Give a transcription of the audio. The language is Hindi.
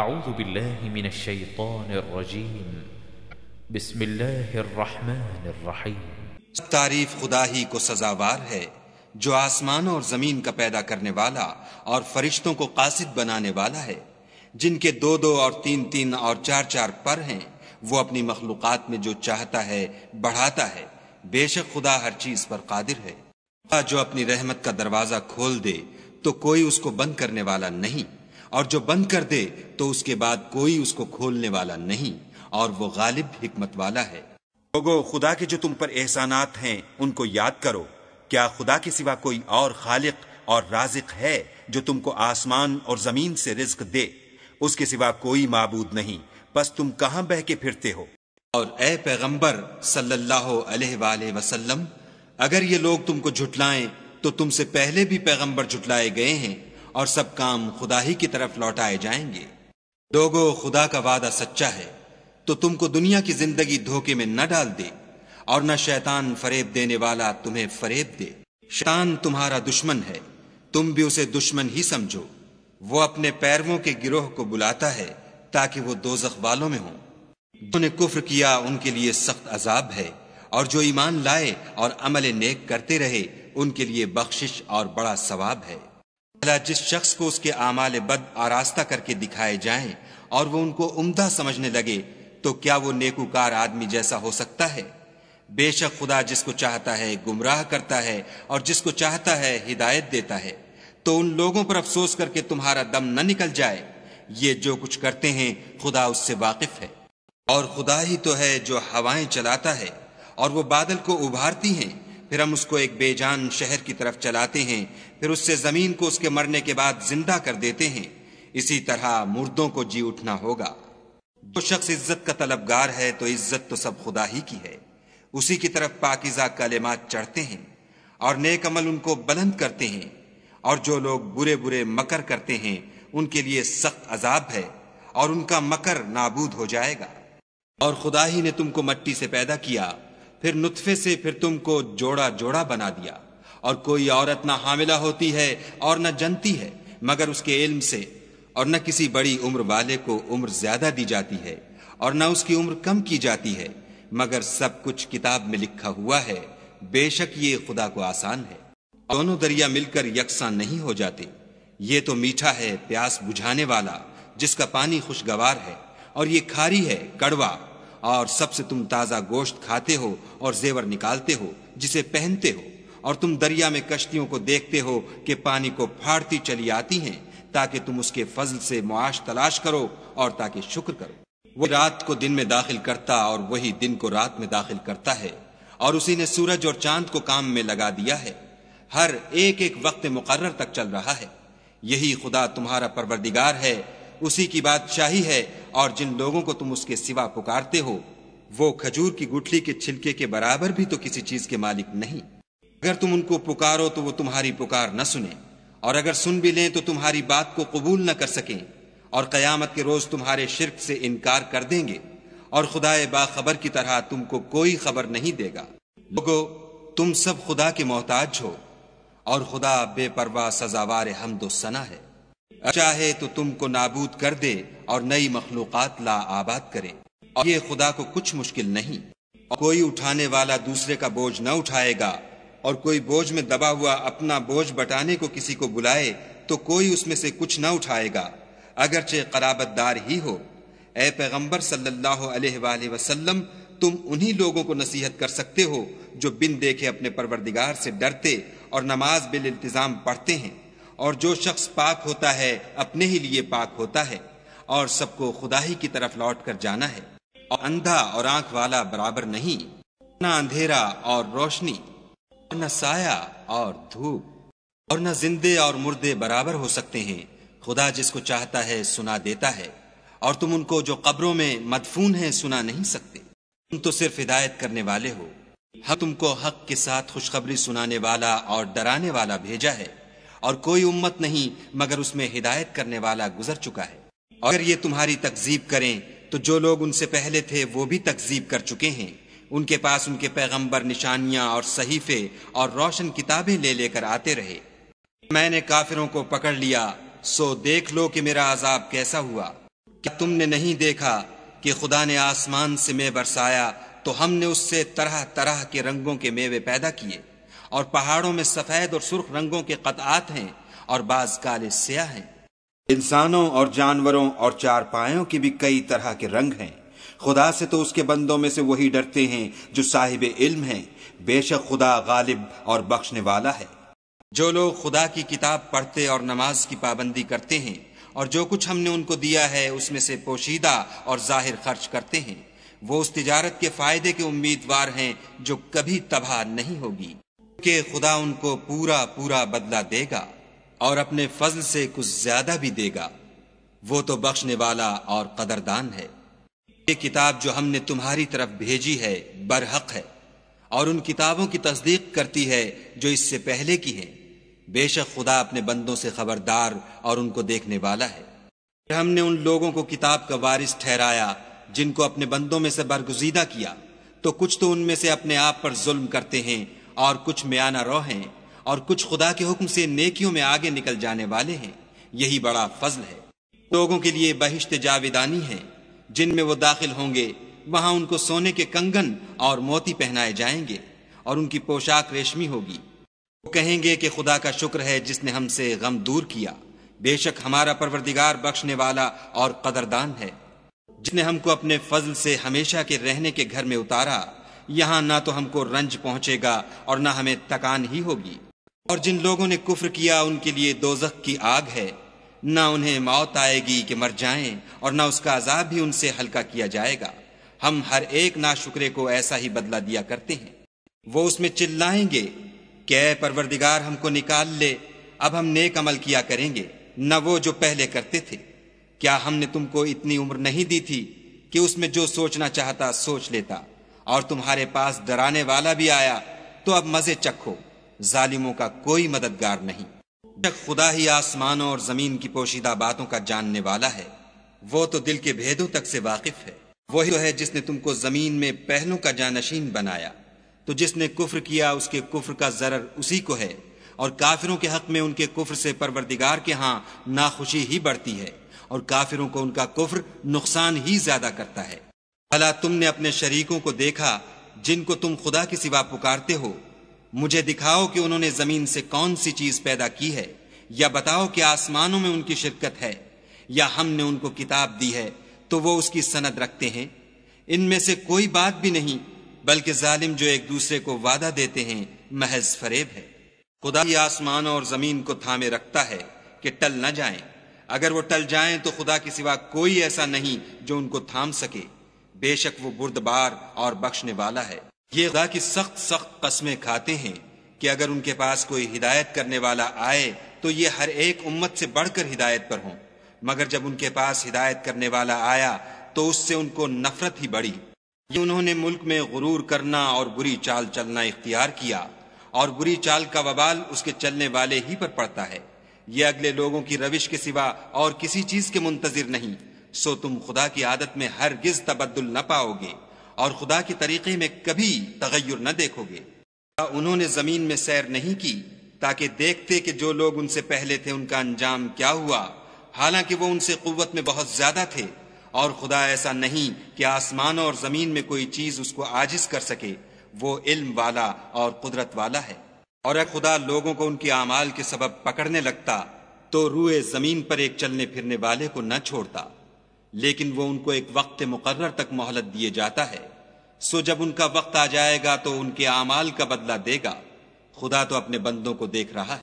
أعوذ بالله من الشيطان الرجيم بسم الله الرحمन الرحيم तारीफ खुदा ही को सजावार है जो आसमान और ज़मीन का पैदा करने वाला और फरिश्तों को कासिद बनाने वाला है जिनके दो दो और तीन तीन और चार चार पर हैं वो अपनी मखलूक़ात में जो चाहता है बढ़ाता है बेशक खुदा हर चीज़ पर कादिर है जो अपनी रहमत का दरवाज़ा खोल दे तो कोई उसको बंद करने वाला नहीं और जो बंद कर दे तो उसके बाद कोई उसको खोलने वाला नहीं और वो गालिब हिकमत वाला है लोगो खुदा के जो तुम पर एहसानात हैं उनको याद करो क्या खुदा के सिवा कोई और खालिक और राजिक है जो तुमको आसमान और जमीन से रिस्क दे उसके सिवा कोई मबूद नहीं बस तुम कहां बह के फिरते हो और ए पैगंबर सल्लल्लाहु अलैहि वसल्लम अगर ये लोग तुमको झुटलाएं तो तुमसे पहले भी पैगंबर झुटलाए गए हैं और सब काम खुदा ही की तरफ लौटाए जाएंगे लोगो खुदा का वादा सच्चा है तो तुमको दुनिया की जिंदगी धोखे में न डाल दे और न शैतान फरेब देने वाला तुम्हें फरेब दे शैतान तुम्हारा दुश्मन है तुम भी उसे दुश्मन ही समझो वो अपने पैरवों के गिरोह को बुलाता है ताकि वो दो वालों में हों जिन्होंने कुफ्र किया उनके लिए सख्त अजाब है और जो ईमान लाए और अमल नेक करते रहे उनके लिए बख्शिश और बड़ा सवाब है भला जिस शख्स को उसके आमाल बद आरास्ता करके दिखाए जाएं और वो उनको उम्दा समझने लगे तो क्या वो नेकुकार आदमी जैसा हो सकता है बेशक खुदा जिसको चाहता है गुमराह करता है और जिसको चाहता है हिदायत देता है तो उन लोगों पर अफसोस करके तुम्हारा दम न निकल जाए ये जो कुछ करते हैं खुदा उससे वाकिफ है और खुदा ही तो है जो हवाएं चलाता है और वो बादल को उभारती हैं फिर हम उसको एक बेजान शहर की तरफ चलाते हैं फिर उससे जमीन को उसके मरने के बाद जिंदा कर देते हैं इसी तरह मुर्दों को जी उठना होगा जो शख्स इज्जत का तलबगार है तो इज्जत तो सब खुदा ही की है उसी की तरफ पाकिजा कलेमात चढ़ते हैं और नेकमल उनको बुलंद करते हैं और जो लोग बुरे बुरे मकर करते हैं उनके लिए सख्त अजाब है और उनका मकर नाबूद हो जाएगा और खुदा ही ने तुमको मट्टी से पैदा किया फिर नुतफे से फिर तुमको जोड़ा जोड़ा बना दिया और कोई औरत ना हामिला होती है और न जनती है मगर उसके इल्म से और न किसी बड़ी उम्र वाले को उम्र ज्यादा दी जाती है और न उसकी उम्र कम की जाती है मगर सब कुछ किताब में लिखा हुआ है बेशक ये खुदा को आसान है दोनों दरिया मिलकर यकसा नहीं हो जाते ये तो मीठा है प्यास बुझाने वाला जिसका पानी खुशगवार है और ये खारी है कड़वा और सबसे तुम ताज़ा गोश्त खाते हो और जेवर निकालते हो जिसे पहनते हो और तुम दरिया में कश्तियों को देखते हो कि पानी को फाड़ती चली आती हैं ताकि तुम उसके फजल से मुआश तलाश करो और ताकि शुक्र करो वो रात को दिन में दाखिल करता और वही दिन को रात में दाखिल करता है और उसी ने सूरज और चांद को काम में लगा दिया है हर एक एक वक्त मुकर्र तक चल रहा है यही खुदा तुम्हारा परवरदिगार है उसी की बात है और जिन लोगों को तुम उसके सिवा पुकारते हो वो खजूर की गुठली के छिलके के बराबर भी तो किसी चीज के मालिक नहीं अगर तुम उनको पुकारो तो वो तुम्हारी पुकार न सुने और अगर सुन भी लें तो तुम्हारी बात को कबूल न कर सकें और कयामत के रोज तुम्हारे शिरक से इनकार कर देंगे और खुदाए बाखबर की तरह तुमको कोई खबर नहीं देगा लोगो तुम सब खुदा के मोहताज हो और खुदा बेपरवा सजावार हमदो सना है चाहे तो तुमको नाबूद कर दे और नई मखलूक ला आबाद करे और ये खुदा को कुछ मुश्किल नहीं और कोई उठाने वाला दूसरे का बोझ न उठाएगा और कोई बोझ में दबा हुआ अपना बोझ बटाने को किसी को बुलाए तो कोई उसमें से कुछ न उठाएगा अगरचे कराबतदार ही हो ए पैगम्बर सल्लाम तुम उन्हीं लोगों को नसीहत कर सकते हो जो बिन देखे अपने परवरदिगार से डरते और नमाज बिल इल्तज़ाम पढ़ते हैं और जो शख्स पाक होता है अपने ही लिए पाक होता है और सबको खुदा ही की तरफ लौट कर जाना है और अंधा और आंख वाला बराबर नहीं न अंधेरा और रोशनी और न साया और धूप और न जिंदे और मुर्दे बराबर हो सकते हैं खुदा जिसको चाहता है सुना देता है और तुम उनको जो कब्रों में मदफून है सुना नहीं सकते तुम तो सिर्फ हिदायत करने वाले हो हम तुमको हक के साथ खुशखबरी सुनाने वाला और डराने वाला भेजा है और कोई उम्मत नहीं मगर उसमें हिदायत करने वाला गुजर चुका है अगर ये तुम्हारी तकजीब करें तो जो लोग उनसे पहले थे वो भी तकजीब कर चुके हैं उनके पास उनके पैगंबर निशानियां और सहीफे और रोशन किताबें ले लेकर आते रहे मैंने काफिरों को पकड़ लिया सो देख लो कि मेरा अजाब कैसा हुआ क्या तुमने नहीं देखा कि खुदा ने आसमान से मैं बरसाया तो हमने उससे तरह तरह के रंगों के मेवे पैदा किए और पहाड़ों में सफ़ेद और सुर्ख रंगों के कतआत हैं और बाज काले स्याह हैं इंसानों और जानवरों और चार पायों के भी कई तरह के रंग हैं खुदा से तो उसके बंदों में से वही डरते हैं जो साहिब इल्म हैं बेशक खुदा गालिब और बख्शने वाला है जो लोग खुदा की किताब पढ़ते और नमाज की पाबंदी करते हैं और जो कुछ हमने उनको दिया है उसमें से पोशीदा और जाहिर खर्च करते हैं वो उस तिजारत के फायदे के उम्मीदवार हैं जो कभी तबाह नहीं होगी के खुदा उनको पूरा पूरा बदला देगा और अपने फजल से कुछ ज्यादा भी देगा वो तो बख्शने वाला और कदरदान है ये किताब जो हमने तुम्हारी तरफ भेजी है बरहक है और उन किताबों की तस्दीक करती है जो इससे पहले की है बेशक खुदा अपने बंदों से खबरदार और उनको देखने वाला है हमने उन लोगों को किताब का वारिस ठहराया जिनको अपने बंदों में से बरगुजीदा किया तो कुछ तो उनमें से अपने आप पर जुल्म करते हैं और कुछ म्याना रो और कुछ खुदा के हुक्म से नेकियों में आगे निकल जाने वाले हैं यही बड़ा फजल है लोगों के लिए बहिश्त जाविदानी है जिनमें वो दाखिल होंगे वहां उनको सोने के कंगन और मोती पहनाए जाएंगे और उनकी पोशाक रेशमी होगी वो कहेंगे कि खुदा का शुक्र है जिसने हमसे गम दूर किया बेशक हमारा परवरदिगार बख्शने वाला और कदरदान है जिसने हमको अपने फजल से हमेशा के रहने के घर में उतारा यहां ना तो हमको रंज पहुंचेगा और ना हमें तकान ही होगी और जिन लोगों ने कुफ्र किया उनके लिए दोजख की आग है ना उन्हें मौत आएगी कि मर जाएं और ना उसका अजाब भी उनसे हल्का किया जाएगा हम हर एक शुक्रे को ऐसा ही बदला दिया करते हैं वो उसमें चिल्लाएंगे क्या परवरदिगार हमको निकाल ले अब हम नेक अमल किया करेंगे न वो जो पहले करते थे क्या हमने तुमको इतनी उम्र नहीं दी थी कि उसमें जो सोचना चाहता सोच लेता और तुम्हारे पास डराने वाला भी आया तो अब मजे चखो जालिमों का कोई मददगार नहीं जब खुदा ही आसमानों और जमीन की पोशीदा बातों का जानने वाला है वो तो दिल के भेदों तक से वाकिफ है वही तो है जिसने तुमको जमीन में पहलों का जानशीन बनाया तो जिसने कुफर किया उसके कुफ्र का जरर उसी को है और काफिरों के हक में उनके कुफर से परवरदिगार के यहाँ नाखुशी ही बढ़ती है और काफिरों को उनका कुफर नुकसान ही ज्यादा करता है भला तुमने अपने शरीकों को देखा जिनको तुम खुदा के सिवा पुकारते हो मुझे दिखाओ कि उन्होंने जमीन से कौन सी चीज पैदा की है या बताओ कि आसमानों में उनकी शिरकत है या हमने उनको किताब दी है तो वो उसकी सनद रखते हैं इनमें से कोई बात भी नहीं बल्कि जालिम जो एक दूसरे को वादा देते हैं महज फरेब है खुदा ही आसमान और जमीन को थामे रखता है कि टल ना जाए अगर वो टल जाए तो खुदा के सिवा कोई ऐसा नहीं जो उनको थाम सके बेशक वो बुर्दबार और बख्शने वाला है ये खुदा की सख्त सख्त कस्में खाते हैं कि अगर उनके पास कोई हिदायत करने वाला आए तो ये हर एक उम्मत से बढ़कर हिदायत पर हों मगर जब उनके पास हिदायत करने वाला आया तो उससे उनको नफरत ही बढ़ी ये उन्होंने मुल्क में गुरूर करना और बुरी चाल चलना इख्तियार किया और बुरी चाल का वबाल उसके चलने वाले ही पर पड़ता है ये अगले लोगों की रविश के सिवा और किसी चीज के मुंतजिर नहीं सो तुम खुदा की आदत में हरगिज तबद्दुल न पाओगे और खुदा के तरीके में कभी तगैर न देखोगे उन्होंने जमीन में सैर नहीं की ताकि देखते कि जो लोग उनसे पहले थे उनका अंजाम क्या हुआ हालांकि वो उनसे कुत में बहुत ज्यादा थे और खुदा ऐसा नहीं कि आसमान और जमीन में कोई चीज उसको आजिज कर सके वो इल्म वाला और कुदरत वाला है और अगर खुदा लोगों को उनके अमाल के सबब पकड़ने लगता तो रूए जमीन पर एक चलने फिरने वाले को न छोड़ता लेकिन वो उनको एक वक्त मुकर्र तक मोहलत दिए जाता है सो जब उनका वक्त आ जाएगा तो उनके आमाल का बदला देगा खुदा तो अपने बंदों को देख रहा है